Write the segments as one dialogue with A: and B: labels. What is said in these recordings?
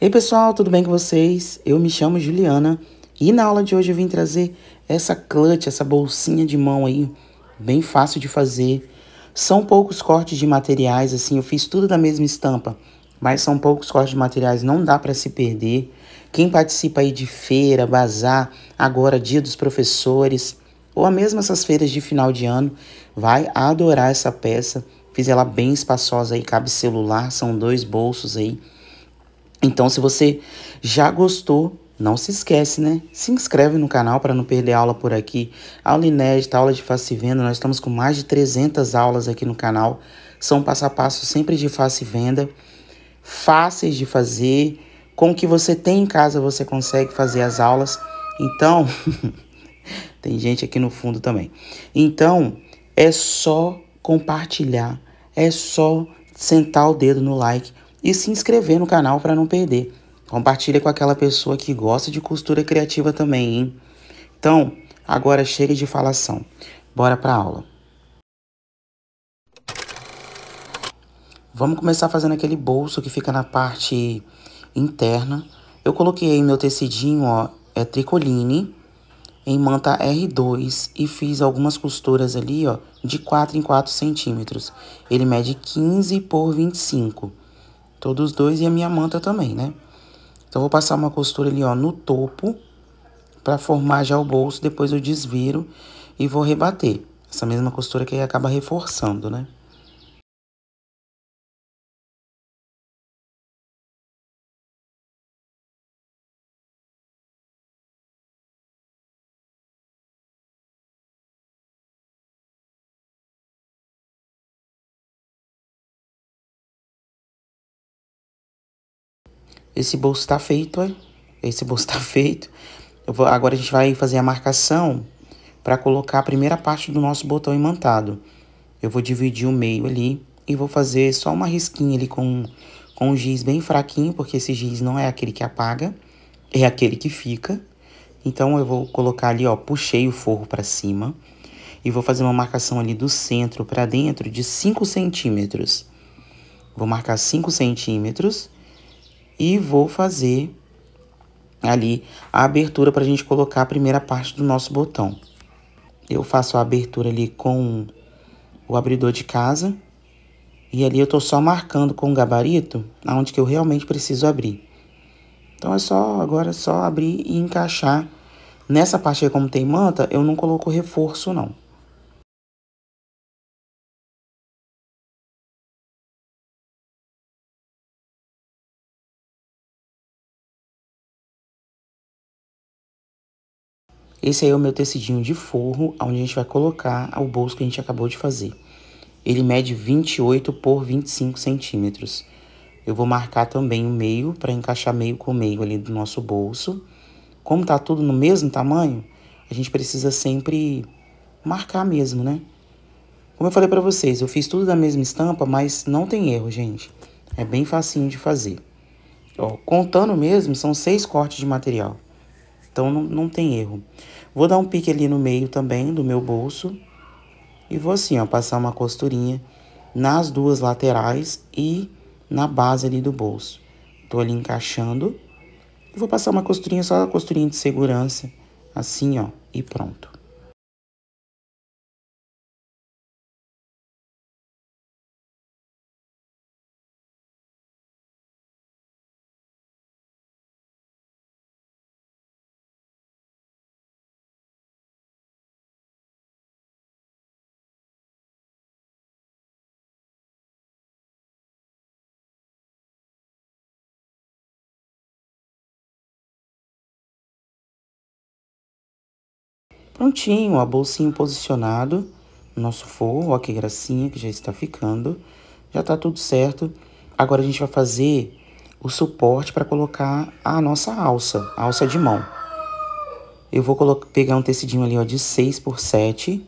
A: Ei pessoal, tudo bem com vocês? Eu me chamo Juliana e na aula de hoje eu vim trazer essa clutch, essa bolsinha de mão aí, bem fácil de fazer. São poucos cortes de materiais, assim, eu fiz tudo da mesma estampa, mas são poucos cortes de materiais, não dá para se perder. Quem participa aí de feira, bazar, agora dia dos professores, ou mesmo essas feiras de final de ano, vai adorar essa peça. Fiz ela bem espaçosa aí, cabe celular, são dois bolsos aí então, se você já gostou, não se esquece, né? Se inscreve no canal para não perder aula por aqui. Aula inédita, aula de face venda. Nós estamos com mais de 300 aulas aqui no canal. São passo a passo sempre de face venda. Fáceis de fazer. Com o que você tem em casa, você consegue fazer as aulas. Então, tem gente aqui no fundo também. Então, é só compartilhar. É só sentar o dedo no like e se inscrever no canal para não perder. Compartilha com aquela pessoa que gosta de costura criativa também, hein? Então, agora chega de falação. Bora para aula. Vamos começar fazendo aquele bolso que fica na parte interna. Eu coloquei meu tecidinho, ó, é tricoline, em manta R2 e fiz algumas costuras ali, ó, de 4 em 4 centímetros. Ele mede 15 por 25 centímetros. Todos dois e a minha manta também, né? Então, vou passar uma costura ali, ó, no topo, pra formar já o
B: bolso, depois eu desviro e vou rebater. Essa mesma costura que aí acaba reforçando, né? Esse bolso tá feito, hein? Esse bolso tá feito. Vou, agora a gente vai fazer a
A: marcação para colocar a primeira parte do nosso botão imantado. Eu vou dividir o meio ali e vou fazer só uma risquinha ali com, com um giz bem fraquinho, porque esse giz não é aquele que apaga, é aquele que fica. Então, eu vou colocar ali, ó, puxei o forro para cima e vou fazer uma marcação ali do centro para dentro de 5 centímetros. Vou marcar 5 centímetros e vou fazer ali a abertura para a gente colocar a primeira parte do nosso botão. Eu faço a abertura ali com o abridor de casa e ali eu tô só marcando com o gabarito aonde que eu realmente preciso abrir. Então é só agora é só abrir e encaixar. Nessa parte aí, como
B: tem manta, eu não coloco reforço não. Esse aí é o meu tecidinho de forro, onde a gente vai colocar o bolso que a gente acabou de fazer. Ele
A: mede 28 por 25 centímetros. Eu vou marcar também o meio, para encaixar meio com meio ali do nosso bolso. Como tá tudo no mesmo tamanho, a gente precisa sempre marcar mesmo, né? Como eu falei para vocês, eu fiz tudo da mesma estampa, mas não tem erro, gente. É bem facinho de fazer. Ó, contando mesmo, são seis cortes de material. Então não, não tem erro. Vou dar um pique ali no meio também do meu bolso. E vou assim, ó, passar uma costurinha nas duas laterais e na base ali do bolso. Tô ali
B: encaixando. Vou passar uma costurinha, só a costurinha de segurança, assim, ó, e pronto. Prontinho, a bolsinho posicionado nosso forro, ó que gracinha que já
A: está ficando. Já tá tudo certo. Agora a gente vai fazer o suporte para colocar a nossa alça, a alça de mão. Eu vou pegar um tecidinho ali, ó, de 6 por 7,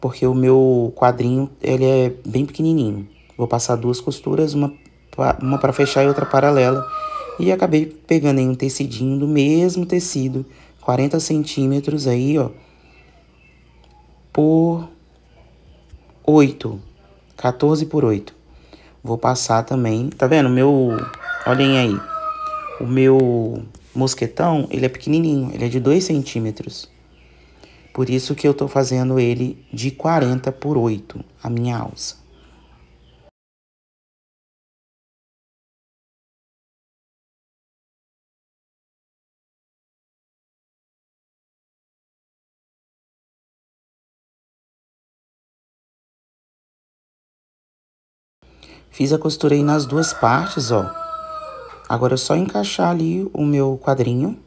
A: porque o meu quadrinho, ele é bem pequenininho. Vou passar duas costuras, uma, uma para fechar e outra paralela. E acabei pegando aí um tecidinho do mesmo tecido 40 centímetros aí, ó, por 8, 14 por 8. Vou passar também, tá vendo? Meu, olhem aí, o meu mosquetão, ele é pequenininho, ele é de 2 centímetros. Por isso que eu tô fazendo ele de 40 por 8, a minha alça.
B: Fiz a costurei nas duas partes, ó.
A: Agora é só encaixar ali o meu quadrinho.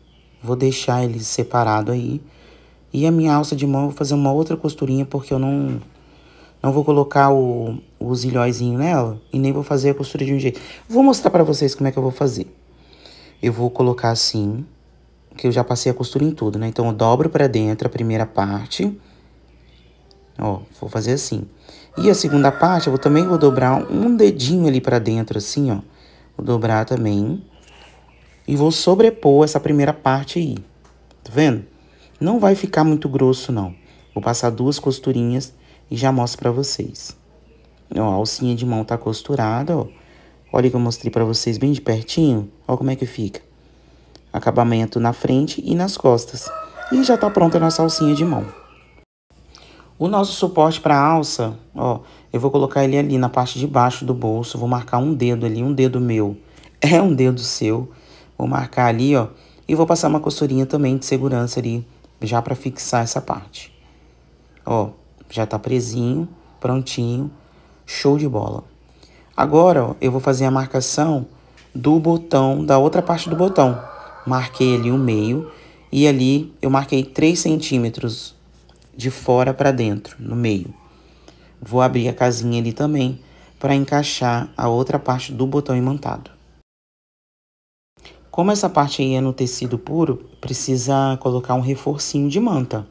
A: Vou deixar ele separado aí. E a minha alça de mão, vou fazer uma outra costurinha, porque eu não, não vou colocar o, os ilhóizinho nela. E nem vou fazer a costura de um jeito. Vou mostrar pra vocês como é que eu vou fazer. Eu vou colocar assim, que eu já passei a costura em tudo, né? Então, eu dobro pra dentro a primeira parte. Ó, vou fazer assim. E a segunda parte, eu também vou dobrar um dedinho ali para dentro, assim, ó. Vou dobrar também. E vou sobrepor essa primeira parte aí. Tá vendo? Não vai ficar muito grosso, não. Vou passar duas costurinhas e já mostro para vocês. Ó, a alcinha de mão tá costurada, ó. Olha que eu mostrei para vocês bem de pertinho. Olha como é que fica. Acabamento na frente e nas costas. E já tá pronta a nossa alcinha de mão. O nosso suporte para alça, ó, eu vou colocar ele ali na parte de baixo do bolso, vou marcar um dedo ali, um dedo meu, é um dedo seu. Vou marcar ali, ó, e vou passar uma costurinha também de segurança ali, já para fixar essa parte. Ó, já tá presinho, prontinho, show de bola. Agora, ó, eu vou fazer a marcação do botão, da outra parte do botão. Marquei ali o meio e ali eu marquei 3 centímetros de fora para dentro, no meio. Vou abrir a casinha ali também para encaixar a outra parte do botão imantado. Como essa parte aí é no tecido puro, precisa colocar um reforcinho de manta,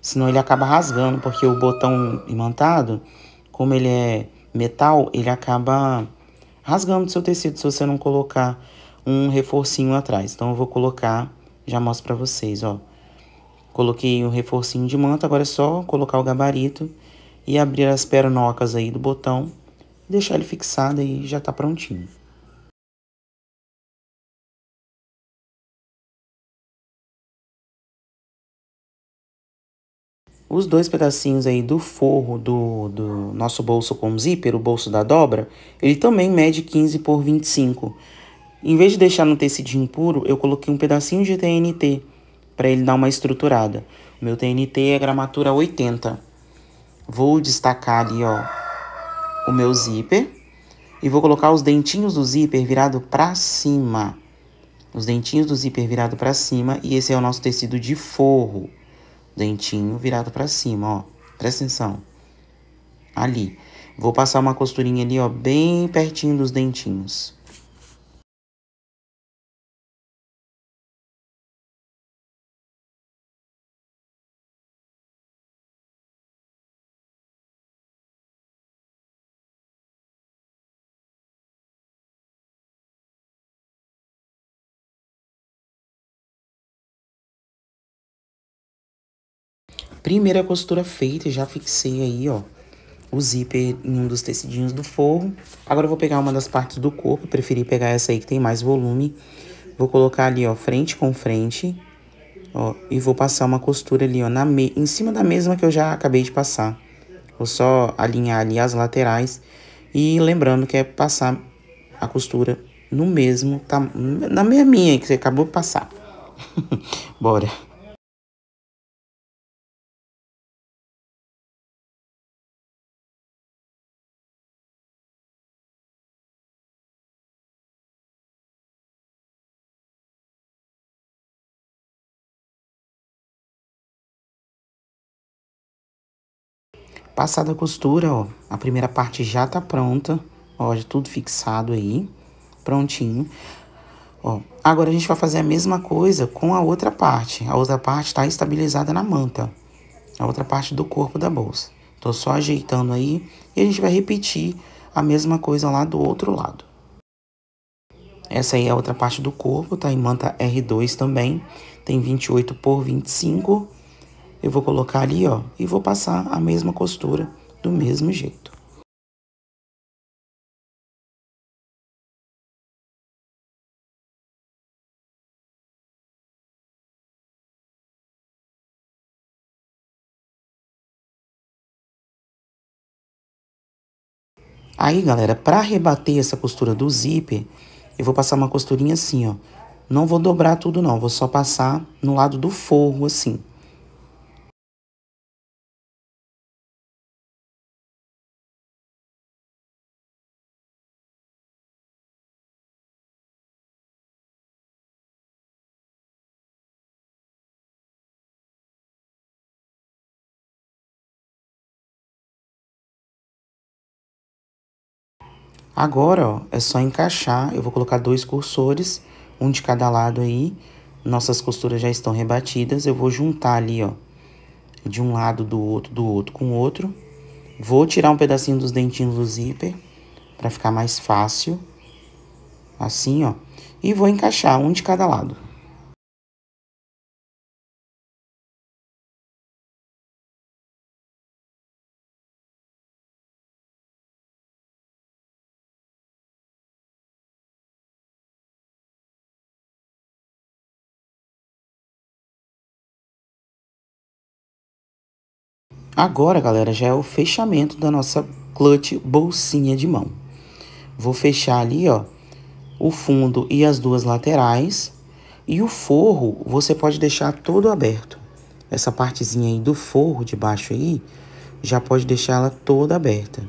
A: senão ele acaba rasgando, porque o botão imantado, como ele é metal, ele acaba rasgando o seu tecido se você não colocar um reforcinho atrás. Então eu vou colocar, já mostro para vocês, ó. Coloquei um reforcinho de manta, agora é só colocar o gabarito e abrir as pernocas aí do
B: botão, deixar ele fixado e já está prontinho. Os dois pedacinhos aí do forro do, do nosso bolso
A: com zíper, o bolso da dobra, ele também mede 15 por 25. Em vez de deixar no tecidinho puro, eu coloquei um pedacinho de TNT, para ele dar uma estruturada. O meu TNT é gramatura 80. Vou destacar ali, ó, o meu zíper e vou colocar os dentinhos do zíper virado para cima. Os dentinhos do zíper virado para cima e esse é o nosso tecido de forro. Dentinho virado para cima, ó. Presta atenção. Ali. Vou
B: passar uma costurinha ali, ó, bem pertinho dos dentinhos. Primeira costura feita, já fixei aí, ó, o zíper em
A: um dos tecidinhos do forro. Agora eu vou pegar uma das partes do corpo, preferi pegar essa aí que tem mais volume. Vou colocar ali, ó, frente com frente, ó, e vou passar uma costura ali, ó, na me em cima da mesma que eu já acabei de passar. Vou só alinhar ali as laterais e lembrando que é passar a costura no mesmo, tá, na
B: minha que você acabou de passar. Bora! Passada a costura, ó, a primeira
A: parte já tá pronta, ó, já tudo fixado aí, prontinho. Ó, agora a gente vai fazer a mesma coisa com a outra parte. A outra parte tá estabilizada na manta, a outra parte do corpo da bolsa. Tô só ajeitando aí e a gente vai repetir a mesma coisa lá do outro lado. Essa aí é a outra parte do corpo, tá? Em manta R2 também, tem 28 por 25
B: eu vou colocar ali, ó, e vou passar a mesma costura do mesmo jeito. Aí, galera, para rebater essa costura do zíper, eu vou passar uma costurinha assim, ó. Não vou dobrar tudo, não. Vou só passar no lado do forro, assim. Agora, ó, é só encaixar, eu vou colocar dois cursores,
A: um de cada lado aí, nossas costuras já estão rebatidas, eu vou juntar ali, ó, de um lado do outro, do outro com o outro. Vou tirar um pedacinho dos dentinhos do zíper, para ficar mais fácil, assim, ó, e vou
B: encaixar um de cada lado. Agora, galera, já é o fechamento da nossa clutch
A: bolsinha de mão. Vou fechar ali, ó, o fundo e as duas laterais. E o forro, você pode deixar todo aberto. Essa partezinha aí do forro de baixo aí, já pode deixar ela toda aberta.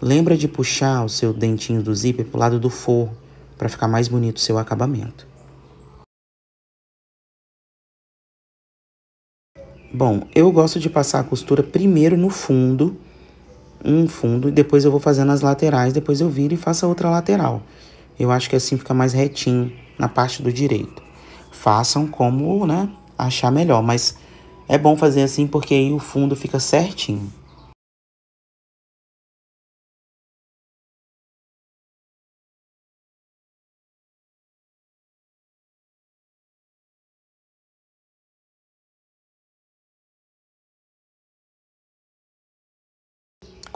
A: Lembra de puxar o seu dentinho do zíper pro lado do forro, para ficar mais bonito o seu
B: acabamento. Bom, eu gosto de passar a costura primeiro no fundo, um fundo, e depois
A: eu vou fazendo as laterais, depois eu viro e faço a outra lateral. Eu acho que assim fica mais retinho na parte do direito. Façam como, né, achar melhor, mas é
B: bom fazer assim porque aí o fundo fica certinho.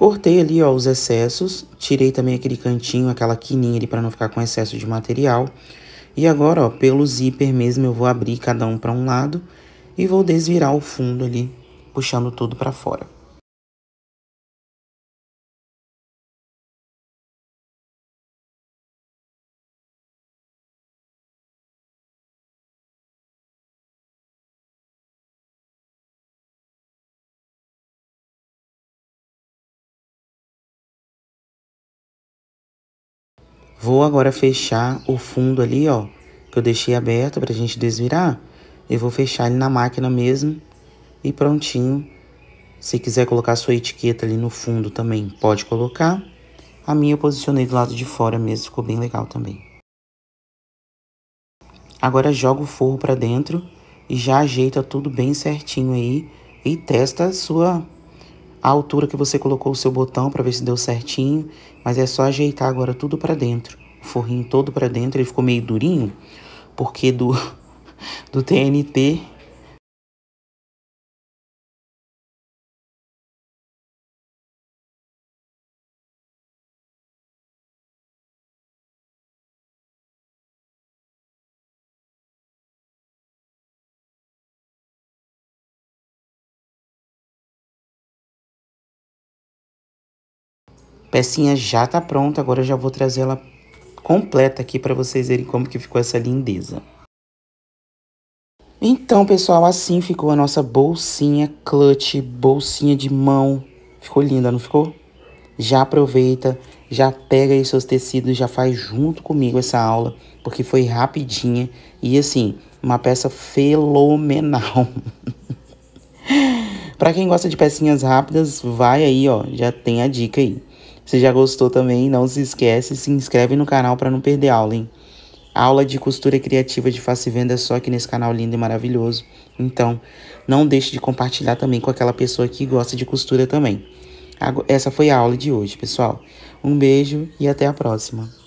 B: Cortei ali, ó, os
A: excessos, tirei também aquele cantinho, aquela quininha ali para não ficar com excesso de material. E agora, ó, pelo zíper mesmo eu vou abrir cada um para um lado e vou desvirar o fundo
B: ali, puxando tudo para fora. Vou agora fechar o fundo ali,
A: ó, que eu deixei aberto pra gente desvirar. Eu vou fechar ele na máquina mesmo e prontinho. Se quiser colocar sua etiqueta ali no fundo também, pode colocar. A minha eu posicionei do lado de fora mesmo, ficou bem legal também. Agora joga o forro pra dentro e já ajeita tudo bem certinho aí e testa a sua a altura que você colocou o seu botão para ver se deu certinho, mas é só ajeitar agora tudo para dentro. O forrinho todo para dentro, ele ficou meio durinho,
B: porque do, do TNT pecinha já tá pronta, agora eu já vou trazer ela completa aqui para vocês verem como que ficou
A: essa lindeza. Então, pessoal, assim ficou a nossa bolsinha clutch, bolsinha de mão. Ficou linda, não ficou? Já aproveita, já pega aí seus tecidos, já faz junto comigo essa aula, porque foi rapidinha e assim, uma peça fenomenal. para quem gosta de pecinhas rápidas, vai aí, ó, já tem a dica aí. Se já gostou também, não se esquece, se inscreve no canal para não perder aula, hein? aula de costura criativa de face e venda é só aqui nesse canal lindo e maravilhoso. Então, não deixe de compartilhar também com aquela pessoa que gosta de costura também. Essa foi a aula de hoje, pessoal.
B: Um beijo e até a próxima.